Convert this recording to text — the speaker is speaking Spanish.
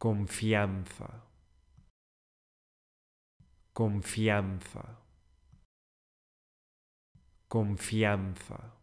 confianza, confianza, confianza.